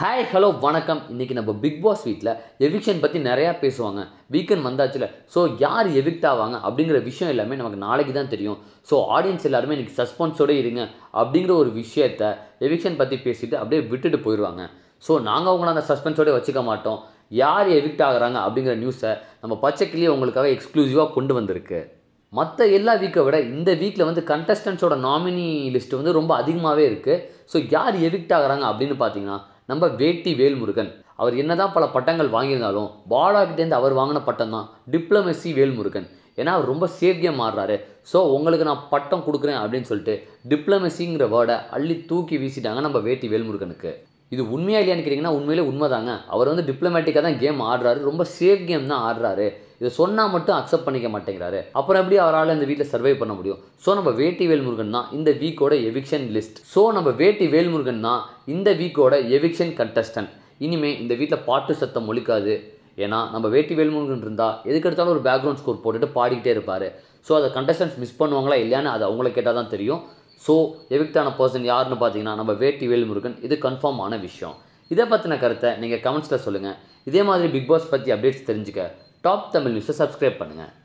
hi hello வணக்கம் இன்றைக்கி நம்ம பிக் பாஸ் வீட்டில் எவிக்ஷன் பற்றி நிறையா பேசுவாங்க வீக்கெண்ட் வந்தாச்சுல ஸோ யார் எவிக்ட் ஆவாங்க அப்படிங்கிற விஷயம் எல்லாமே நமக்கு நாளைக்கு தான் தெரியும் ஸோ ஆடியன்ஸ் எல்லாருமே இன்றைக்கி சஸ்பென்ஸோடு இருங்க அப்படிங்கிற ஒரு விஷயத்த எவிக்ஷன் பற்றி பேசிவிட்டு அப்படியே விட்டுட்டு போயிடுவாங்க ஸோ நாங்கள் அவங்கள அந்த சஸ்பென்ஸோடய வச்சுக்க மாட்டோம் யார் எவிக்ட் ஆகிறாங்க அப்படிங்கிற நியூஸை நம்ம பச்சைக்கிளியே உங்களுக்காக எக்ஸ்க்ளூசிவாக கொண்டு வந்திருக்கு மற்ற எல்லா வீக்கை விட இந்த வீக்கில் வந்து கண்டஸ்டன்ஸோட நாமினி லிஸ்ட் வந்து ரொம்ப அதிகமாகவே இருக்குது ஸோ யார் எவிக்ட் ஆகிறாங்க அப்படின்னு பார்த்தீங்கன்னா நம்ம வேட்டி வேல்முருகன் அவர் என்னதான் பல பட்டங்கள் வாங்கியிருந்தாலும் பாலாக்கிட்டேருந்து அவர் வாங்கின பட்டம் தான் டிப்ளமசி வேல்முருகன் ஏன்னா அவர் ரொம்ப சேவியாக மாறுறாரு ஸோ உங்களுக்கு நான் பட்டம் கொடுக்குறேன் அப்படின்னு சொல்லிட்டு டிப்ளமசிங்கிற வேர்டை அள்ளி தூக்கி வீசிட்டாங்க நம்ம வேட்டி வேல்முருகனுக்கு இது உண்மையா இல்லையான்னு கேட்டிங்கன்னா உண்மையிலே உண்மைதாங்க அவர் வந்து டிப்ளமேட்டிக்காக தான் கேம் ஆடுறாரு ரொம்ப சேஃப் கேம் தான் ஆடுறாரு இதை சொன்னால் மட்டும் அக்செப்ட் பண்ணிக்க மாட்டேங்கிறாரு அப்புறம் எப்படி அவரால் இந்த வீட்டில் சர்வை பண்ண முடியும் ஸோ நம்ம வேட்டி வேல்முருகன் தான் இந்த வீக்கோட எவிக்ஷன் லிஸ்ட் ஸோ நம்ம வேட்டி வேல்முருகன் தான் இந்த வீக்கோட எவிக்ஷன் கண்டஸ்டன்ட் இனிமேல் இந்த வீட்டில் பாட்டு சத்தம் ஒழிக்காது ஏன்னா நம்ம வேட்டி வேல்முருகன் இருந்தால் எதுக்கு எடுத்தாலும் ஒரு பேக்ரவுண்ட் ஸ்கோர் போட்டுட்டு பாடிக்கிட்டே இருப்பார் ஸோ அதை கண்டஸ்டன்ஸ் மிஸ் பண்ணுவாங்களா இல்லையான்னு அது அவங்கள கேட்டால் தான் தெரியும் ஸோ எவிக்டான பர்சன் யாருன்னு பார்த்தீங்கன்னா நம்ம வேட்டி வேல்முருகன் இது கன்ஃபார்ம் ஆன விஷயம் இதை பற்றின கருத்தை நீங்கள் கமெண்ட்ஸில் சொல்லுங்கள் இதே மாதிரி பிக் பாஸ் பற்றி அப்டேட்ஸ் தெரிஞ்சுக்க டாப் தமிழ் நியூஸை சப்ஸ்கிரைப் பண்ணுங்கள்